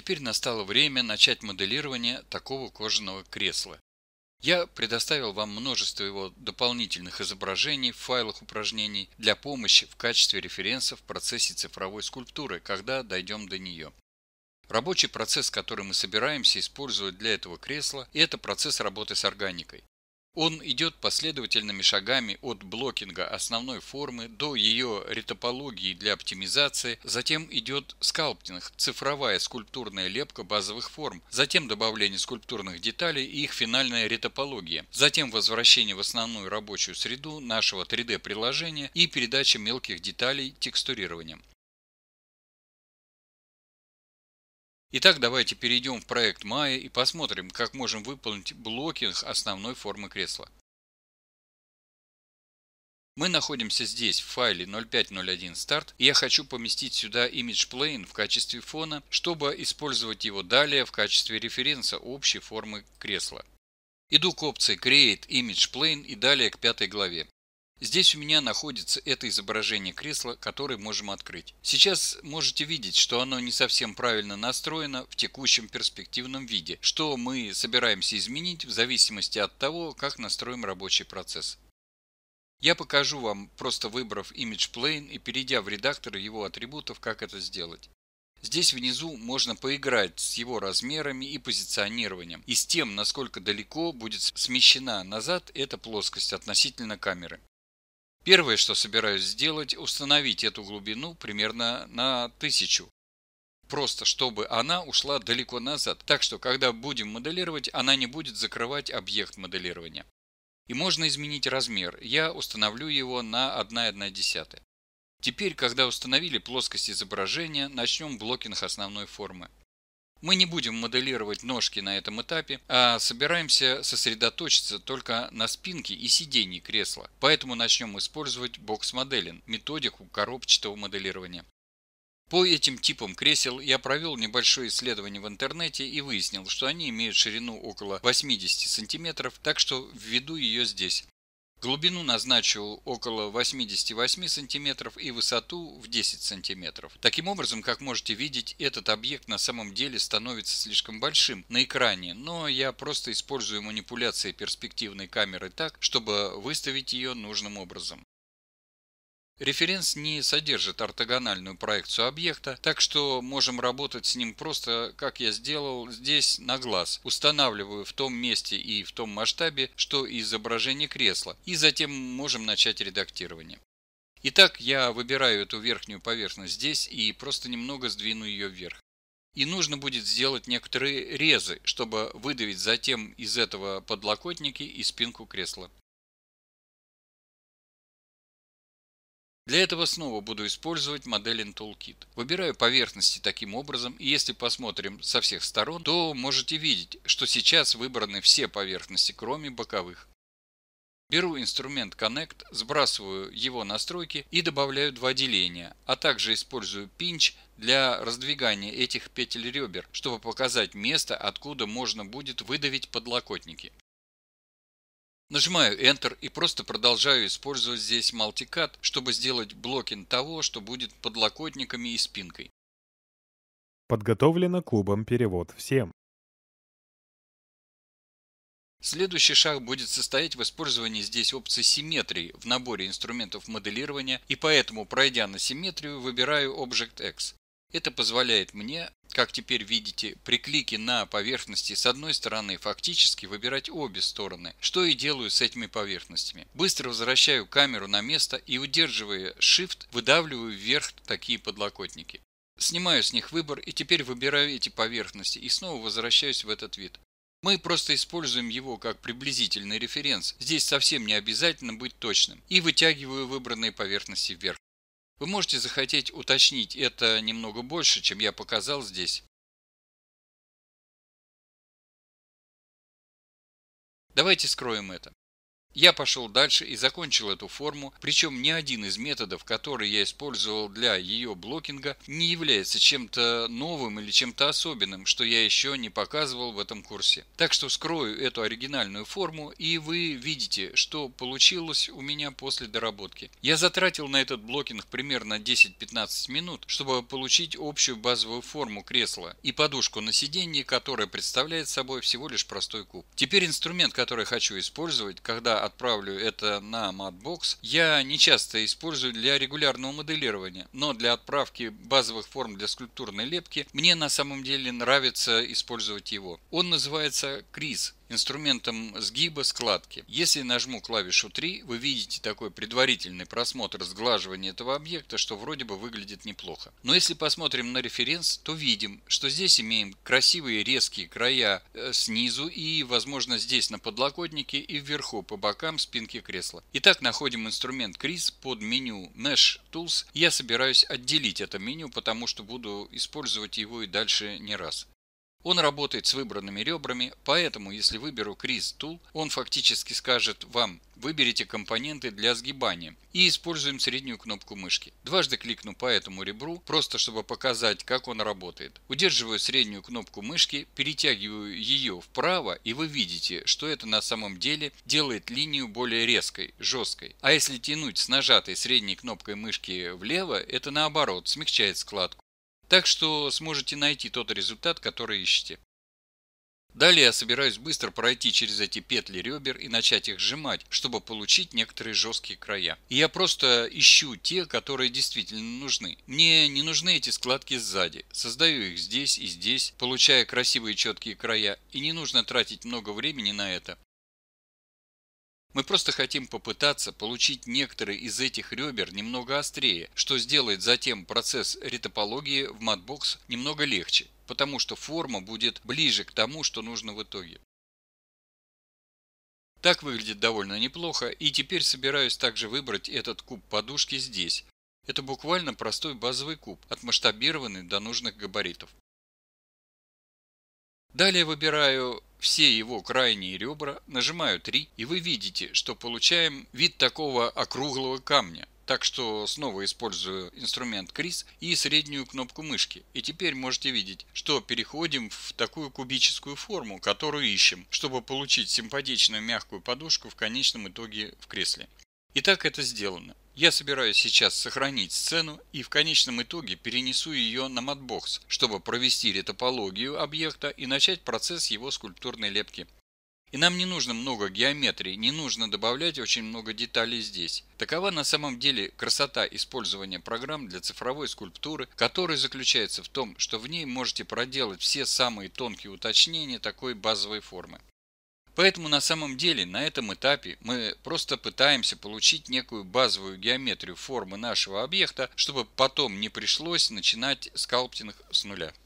Теперь настало время начать моделирование такого кожаного кресла. Я предоставил вам множество его дополнительных изображений в файлах упражнений для помощи в качестве референса в процессе цифровой скульптуры, когда дойдем до нее. Рабочий процесс, который мы собираемся использовать для этого кресла, это процесс работы с органикой. Он идет последовательными шагами от блокинга основной формы до ее ретопологии для оптимизации, затем идет скалптинг, цифровая скульптурная лепка базовых форм, затем добавление скульптурных деталей и их финальная ретопология, затем возвращение в основную рабочую среду нашего 3D-приложения и передача мелких деталей текстурированием. Итак, давайте перейдем в проект Maya и посмотрим, как можем выполнить блокинг основной формы кресла. Мы находимся здесь в файле 0501 start и я хочу поместить сюда image plane в качестве фона, чтобы использовать его далее в качестве референса общей формы кресла. Иду к опции Create Image Plane и далее к пятой главе. Здесь у меня находится это изображение кресла, которое можем открыть. Сейчас можете видеть, что оно не совсем правильно настроено в текущем перспективном виде, что мы собираемся изменить в зависимости от того, как настроим рабочий процесс. Я покажу вам, просто выбрав Image Plane и перейдя в редактор его атрибутов, как это сделать. Здесь внизу можно поиграть с его размерами и позиционированием, и с тем, насколько далеко будет смещена назад эта плоскость относительно камеры. Первое, что собираюсь сделать, установить эту глубину примерно на 1000. Просто чтобы она ушла далеко назад. Так что, когда будем моделировать, она не будет закрывать объект моделирования. И можно изменить размер. Я установлю его на 1,1. Теперь, когда установили плоскость изображения, начнем блокинг основной формы. Мы не будем моделировать ножки на этом этапе, а собираемся сосредоточиться только на спинке и сидении кресла. Поэтому начнем использовать бокс-моделин, методику коробчатого моделирования. По этим типам кресел я провел небольшое исследование в интернете и выяснил, что они имеют ширину около 80 см, так что введу ее здесь. Глубину назначил около 88 сантиметров и высоту в 10 сантиметров. Таким образом, как можете видеть, этот объект на самом деле становится слишком большим на экране, но я просто использую манипуляции перспективной камеры так, чтобы выставить ее нужным образом. Референс не содержит ортогональную проекцию объекта, так что можем работать с ним просто, как я сделал здесь, на глаз. Устанавливаю в том месте и в том масштабе, что изображение кресла, и затем можем начать редактирование. Итак, я выбираю эту верхнюю поверхность здесь и просто немного сдвину ее вверх. И нужно будет сделать некоторые резы, чтобы выдавить затем из этого подлокотники и спинку кресла. Для этого снова буду использовать моделин Toolkit. Выбираю поверхности таким образом, и если посмотрим со всех сторон, то можете видеть, что сейчас выбраны все поверхности, кроме боковых. Беру инструмент Connect, сбрасываю его настройки и добавляю два деления, а также использую Pinch для раздвигания этих петель ребер, чтобы показать место, откуда можно будет выдавить подлокотники. Нажимаю Enter и просто продолжаю использовать здесь мультикат, чтобы сделать блокинг того, что будет подлокотниками и спинкой. Подготовлено клубом перевод всем. Следующий шаг будет состоять в использовании здесь опции симметрии в наборе инструментов моделирования, и поэтому, пройдя на симметрию, выбираю Object X. Это позволяет мне, как теперь видите, при клике на поверхности с одной стороны фактически выбирать обе стороны, что и делаю с этими поверхностями. Быстро возвращаю камеру на место и удерживая Shift выдавливаю вверх такие подлокотники. Снимаю с них выбор и теперь выбираю эти поверхности и снова возвращаюсь в этот вид. Мы просто используем его как приблизительный референс. Здесь совсем не обязательно быть точным. И вытягиваю выбранные поверхности вверх. Вы можете захотеть уточнить это немного больше, чем я показал здесь. Давайте скроем это. Я пошел дальше и закончил эту форму, причем ни один из методов, которые я использовал для ее блокинга, не является чем-то новым или чем-то особенным, что я еще не показывал в этом курсе. Так что скрою эту оригинальную форму и вы видите, что получилось у меня после доработки. Я затратил на этот блокинг примерно 10-15 минут, чтобы получить общую базовую форму кресла и подушку на сиденье, которая представляет собой всего лишь простой куб. Теперь инструмент, который хочу использовать, когда отправлю это на Matbox, я не часто использую для регулярного моделирования, но для отправки базовых форм для скульптурной лепки мне на самом деле нравится использовать его. Он называется Крис инструментом сгиба складки. Если нажму клавишу 3, вы видите такой предварительный просмотр сглаживания этого объекта, что вроде бы выглядит неплохо. Но если посмотрим на референс, то видим, что здесь имеем красивые резкие края э, снизу и, возможно, здесь на подлокотнике и вверху по бокам спинки кресла. Итак, находим инструмент Крис под меню Mesh Tools. Я собираюсь отделить это меню, потому что буду использовать его и дальше не раз. Он работает с выбранными ребрами, поэтому если выберу Crease Tool, он фактически скажет вам выберите компоненты для сгибания и используем среднюю кнопку мышки. Дважды кликну по этому ребру, просто чтобы показать, как он работает. Удерживаю среднюю кнопку мышки, перетягиваю ее вправо, и вы видите, что это на самом деле делает линию более резкой, жесткой. А если тянуть с нажатой средней кнопкой мышки влево, это наоборот смягчает складку. Так что сможете найти тот результат, который ищете. Далее я собираюсь быстро пройти через эти петли ребер и начать их сжимать, чтобы получить некоторые жесткие края. И я просто ищу те, которые действительно нужны. Мне не нужны эти складки сзади. Создаю их здесь и здесь, получая красивые четкие края. И не нужно тратить много времени на это. Мы просто хотим попытаться получить некоторые из этих ребер немного острее, что сделает затем процесс ретопологии в матбокс немного легче, потому что форма будет ближе к тому, что нужно в итоге. Так выглядит довольно неплохо, и теперь собираюсь также выбрать этот куб подушки здесь. Это буквально простой базовый куб, отмасштабированный до нужных габаритов. Далее выбираю все его крайние ребра, нажимаю 3, и вы видите, что получаем вид такого округлого камня. Так что снова использую инструмент Крис и среднюю кнопку мышки. И теперь можете видеть, что переходим в такую кубическую форму, которую ищем, чтобы получить симпатичную мягкую подушку в конечном итоге в кресле. Итак, это сделано. Я собираюсь сейчас сохранить сцену и в конечном итоге перенесу ее на матбокс, чтобы провести ретопологию объекта и начать процесс его скульптурной лепки. И нам не нужно много геометрии, не нужно добавлять очень много деталей здесь. Такова на самом деле красота использования программ для цифровой скульптуры, которая заключается в том, что в ней можете проделать все самые тонкие уточнения такой базовой формы. Поэтому на самом деле на этом этапе мы просто пытаемся получить некую базовую геометрию формы нашего объекта, чтобы потом не пришлось начинать скалптинг с нуля.